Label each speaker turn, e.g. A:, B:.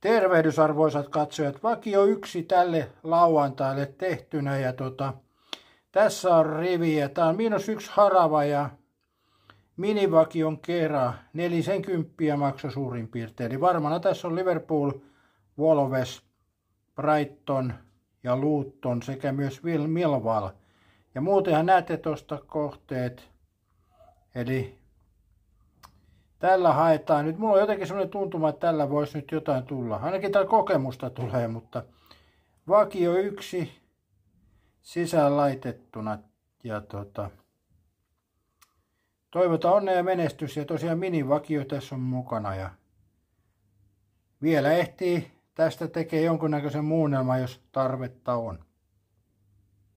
A: Tervehdysarvoisat katsojat, vakio yksi tälle lauantaille tehtynä ja tota, tässä on rivi ja tää on miinus yksi harava ja minivakion kerran 40 makso suurin piirtein. Eli varmana tässä on Liverpool, Wolves, Brighton ja Luton sekä myös Milval. Ja muutenhan näette tuosta kohteet, eli tällä haetaan nyt. Mulla on jotenkin sellainen tuntuma, että tällä voisi nyt jotain tulla. Ainakin täällä kokemusta tulee, mutta vakio yksi sisään laitettuna. Ja tota, toivotaan onnea ja menestys. Ja tosiaan minivakio tässä on mukana. Ja vielä ehtii tästä tekee jonkunnäköisen muunnelman, jos tarvetta on.